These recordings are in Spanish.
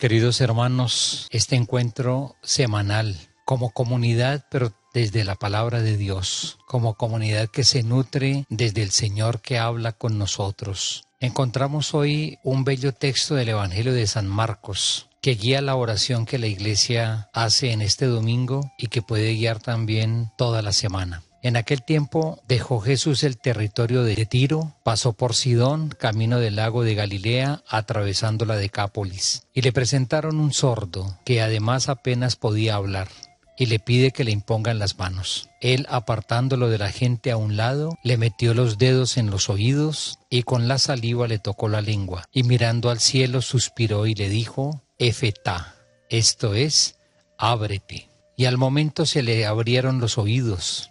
Queridos hermanos, este encuentro semanal como comunidad, pero desde la palabra de Dios, como comunidad que se nutre desde el Señor que habla con nosotros. Encontramos hoy un bello texto del Evangelio de San Marcos que guía la oración que la iglesia hace en este domingo y que puede guiar también toda la semana. En aquel tiempo dejó Jesús el territorio de Tiro, pasó por Sidón, camino del lago de Galilea, atravesando la Decápolis, y le presentaron un sordo que además apenas podía hablar y le pide que le impongan las manos. Él, apartándolo de la gente a un lado, le metió los dedos en los oídos y con la saliva le tocó la lengua, y mirando al cielo suspiró y le dijo, Efeta, esto es, ábrete. Y al momento se le abrieron los oídos,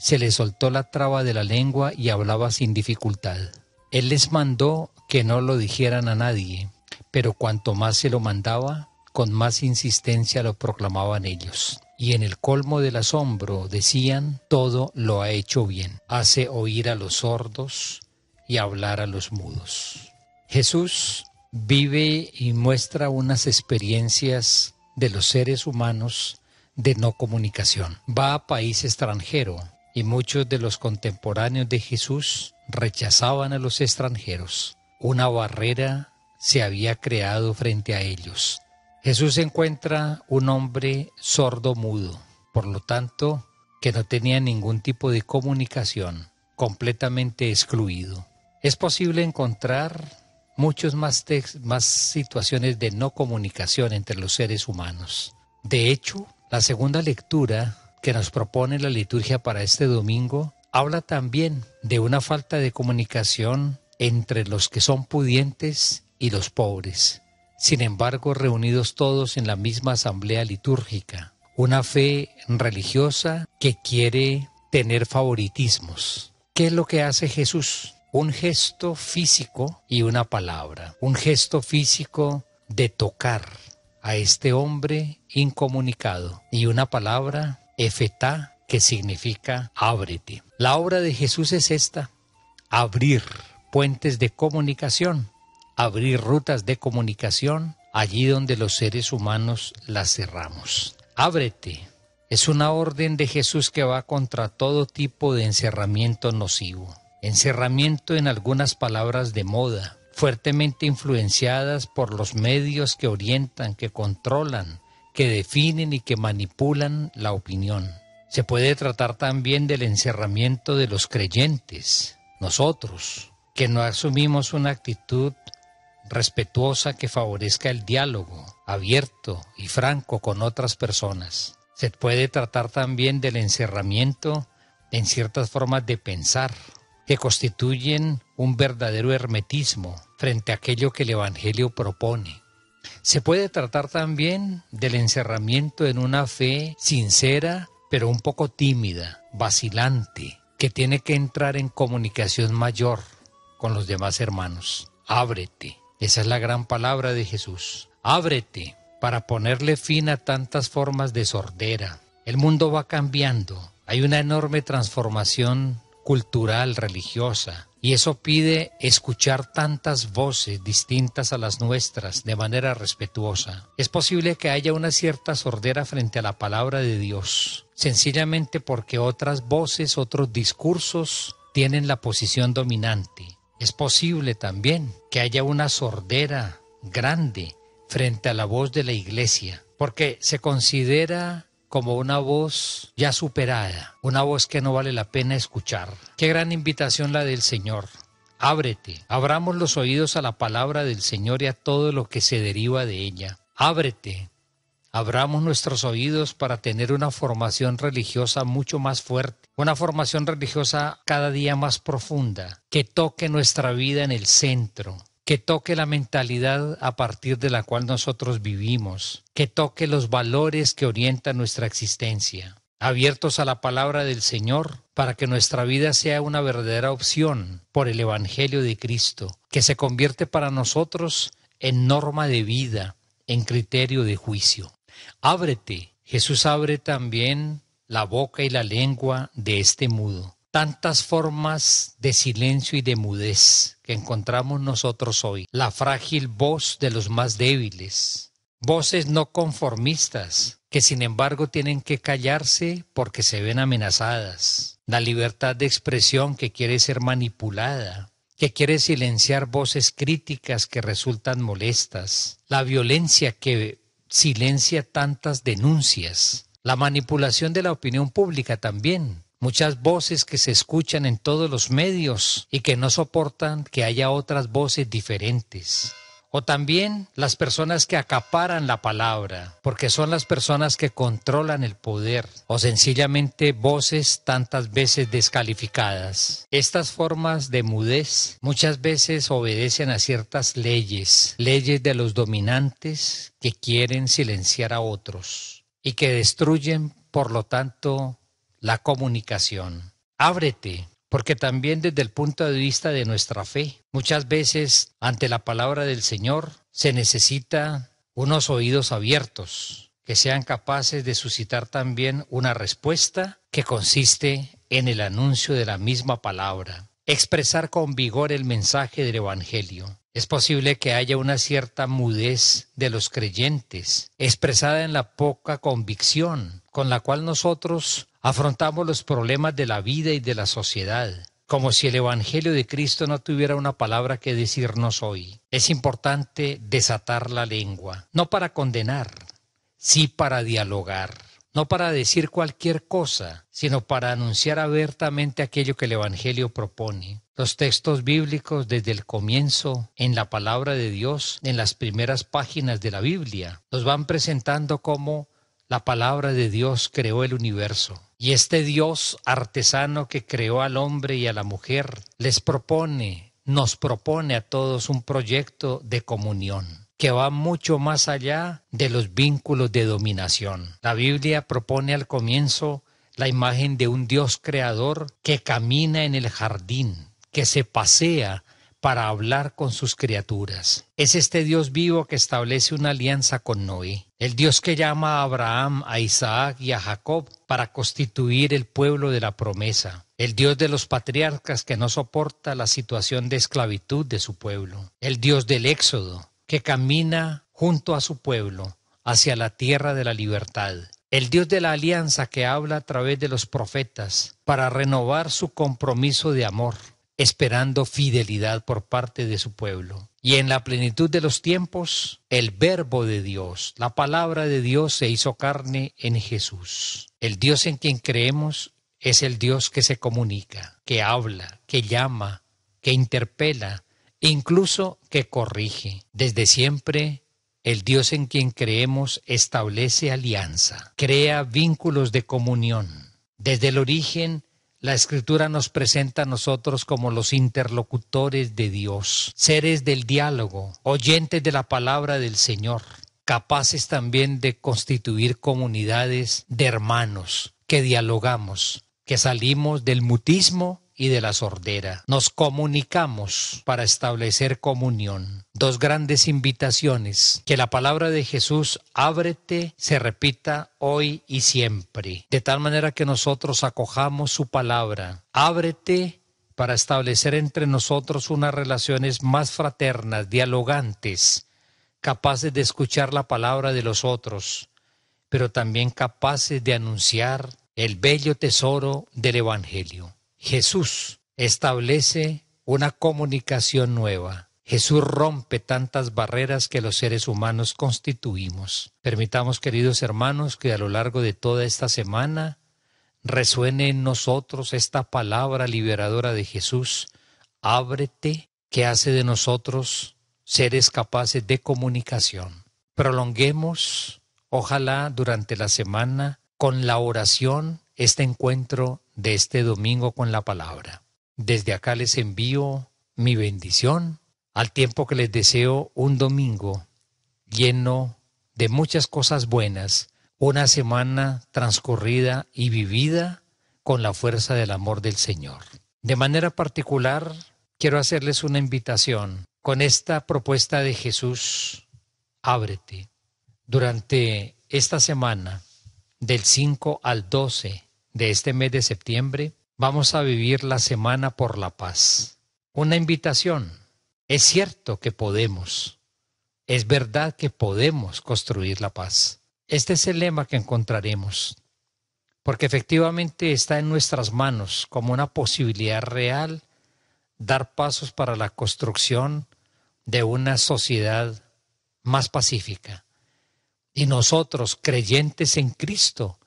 se le soltó la traba de la lengua y hablaba sin dificultad. Él les mandó que no lo dijeran a nadie, pero cuanto más se lo mandaba, con más insistencia lo proclamaban ellos. Y en el colmo del asombro decían, todo lo ha hecho bien, hace oír a los sordos y hablar a los mudos. Jesús vive y muestra unas experiencias de los seres humanos de no comunicación. Va a país extranjero y muchos de los contemporáneos de Jesús rechazaban a los extranjeros. Una barrera se había creado frente a ellos. Jesús encuentra un hombre sordo mudo, por lo tanto, que no tenía ningún tipo de comunicación, completamente excluido. Es posible encontrar muchos más, más situaciones de no comunicación entre los seres humanos. De hecho, la segunda lectura que nos propone la liturgia para este domingo habla también de una falta de comunicación entre los que son pudientes y los pobres. Sin embargo, reunidos todos en la misma asamblea litúrgica, una fe religiosa que quiere tener favoritismos. ¿Qué es lo que hace Jesús? Un gesto físico y una palabra. Un gesto físico de tocar a este hombre incomunicado y una palabra Efetá, que significa ábrete. La obra de Jesús es esta, abrir puentes de comunicación, abrir rutas de comunicación allí donde los seres humanos las cerramos. Ábrete. Es una orden de Jesús que va contra todo tipo de encerramiento nocivo. Encerramiento en algunas palabras de moda, fuertemente influenciadas por los medios que orientan, que controlan, que definen y que manipulan la opinión. Se puede tratar también del encerramiento de los creyentes, nosotros, que no asumimos una actitud respetuosa que favorezca el diálogo abierto y franco con otras personas. Se puede tratar también del encerramiento en ciertas formas de pensar que constituyen un verdadero hermetismo frente a aquello que el Evangelio propone. Se puede tratar también del encerramiento en una fe sincera, pero un poco tímida, vacilante, que tiene que entrar en comunicación mayor con los demás hermanos. Ábrete. Esa es la gran palabra de Jesús. Ábrete para ponerle fin a tantas formas de sordera. El mundo va cambiando. Hay una enorme transformación cultural, religiosa. Y eso pide escuchar tantas voces distintas a las nuestras de manera respetuosa. Es posible que haya una cierta sordera frente a la palabra de Dios, sencillamente porque otras voces, otros discursos tienen la posición dominante. Es posible también que haya una sordera grande frente a la voz de la iglesia, porque se considera como una voz ya superada, una voz que no vale la pena escuchar. Qué gran invitación la del Señor. Ábrete, abramos los oídos a la palabra del Señor y a todo lo que se deriva de ella. Ábrete, abramos nuestros oídos para tener una formación religiosa mucho más fuerte, una formación religiosa cada día más profunda, que toque nuestra vida en el centro, que toque la mentalidad a partir de la cual nosotros vivimos, que toque los valores que orientan nuestra existencia, abiertos a la palabra del Señor, para que nuestra vida sea una verdadera opción por el Evangelio de Cristo, que se convierte para nosotros en norma de vida, en criterio de juicio. Ábrete. Jesús abre también la boca y la lengua de este mudo tantas formas de silencio y de mudez que encontramos nosotros hoy, la frágil voz de los más débiles, voces no conformistas que sin embargo tienen que callarse porque se ven amenazadas, la libertad de expresión que quiere ser manipulada, que quiere silenciar voces críticas que resultan molestas, la violencia que silencia tantas denuncias, la manipulación de la opinión pública también, muchas voces que se escuchan en todos los medios y que no soportan que haya otras voces diferentes. O también las personas que acaparan la palabra, porque son las personas que controlan el poder, o sencillamente voces tantas veces descalificadas. Estas formas de mudez muchas veces obedecen a ciertas leyes, leyes de los dominantes que quieren silenciar a otros y que destruyen, por lo tanto, la comunicación. Ábrete, porque también desde el punto de vista de nuestra fe, muchas veces ante la palabra del Señor se necesita unos oídos abiertos que sean capaces de suscitar también una respuesta que consiste en el anuncio de la misma palabra, expresar con vigor el mensaje del Evangelio. Es posible que haya una cierta mudez de los creyentes, expresada en la poca convicción con la cual nosotros afrontamos los problemas de la vida y de la sociedad, como si el Evangelio de Cristo no tuviera una palabra que decirnos hoy. Es importante desatar la lengua, no para condenar, sí para dialogar, no para decir cualquier cosa, sino para anunciar abiertamente aquello que el Evangelio propone. Los textos bíblicos desde el comienzo, en la palabra de Dios, en las primeras páginas de la Biblia, nos van presentando como la palabra de Dios creó el universo. Y este Dios artesano que creó al hombre y a la mujer les propone, nos propone a todos un proyecto de comunión que va mucho más allá de los vínculos de dominación. La Biblia propone al comienzo la imagen de un Dios creador que camina en el jardín, que se pasea para hablar con sus criaturas. Es este Dios vivo que establece una alianza con Noé, el Dios que llama a Abraham, a Isaac y a Jacob para constituir el pueblo de la promesa, el Dios de los patriarcas que no soporta la situación de esclavitud de su pueblo, el Dios del Éxodo que camina junto a su pueblo hacia la tierra de la libertad, el Dios de la alianza que habla a través de los profetas para renovar su compromiso de amor esperando fidelidad por parte de su pueblo. Y en la plenitud de los tiempos, el verbo de Dios, la palabra de Dios se hizo carne en Jesús. El Dios en quien creemos es el Dios que se comunica, que habla, que llama, que interpela, incluso que corrige. Desde siempre, el Dios en quien creemos establece alianza, crea vínculos de comunión. Desde el origen, la escritura nos presenta a nosotros como los interlocutores de Dios, seres del diálogo, oyentes de la palabra del Señor, capaces también de constituir comunidades de hermanos que dialogamos, que salimos del mutismo y de la sordera. Nos comunicamos para establecer comunión. Dos grandes invitaciones. Que la palabra de Jesús, ábrete, se repita hoy y siempre. De tal manera que nosotros acojamos su palabra. Ábrete para establecer entre nosotros unas relaciones más fraternas, dialogantes, capaces de escuchar la palabra de los otros, pero también capaces de anunciar el bello tesoro del Evangelio. Jesús establece una comunicación nueva. Jesús rompe tantas barreras que los seres humanos constituimos. Permitamos, queridos hermanos, que a lo largo de toda esta semana resuene en nosotros esta palabra liberadora de Jesús, ábrete, que hace de nosotros seres capaces de comunicación. Prolonguemos, ojalá durante la semana, con la oración este encuentro de este domingo con la palabra. Desde acá les envío mi bendición, al tiempo que les deseo un domingo lleno de muchas cosas buenas, una semana transcurrida y vivida con la fuerza del amor del Señor. De manera particular, quiero hacerles una invitación con esta propuesta de Jesús, ábrete. Durante esta semana, del 5 al 12 de este mes de septiembre, vamos a vivir la Semana por la Paz. Una invitación. Es cierto que podemos. Es verdad que podemos construir la paz. Este es el lema que encontraremos, porque efectivamente está en nuestras manos como una posibilidad real dar pasos para la construcción de una sociedad más pacífica. Y nosotros, creyentes en Cristo,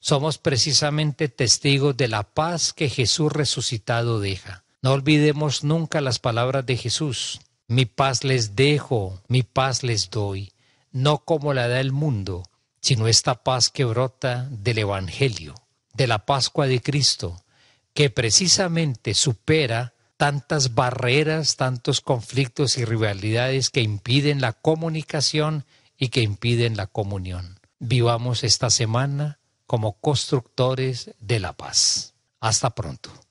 somos precisamente testigos de la paz que Jesús resucitado deja. No olvidemos nunca las palabras de Jesús. Mi paz les dejo, mi paz les doy, no como la da el mundo, sino esta paz que brota del Evangelio, de la Pascua de Cristo, que precisamente supera tantas barreras, tantos conflictos y rivalidades que impiden la comunicación y que impiden la comunión. Vivamos esta semana como constructores de la paz. Hasta pronto.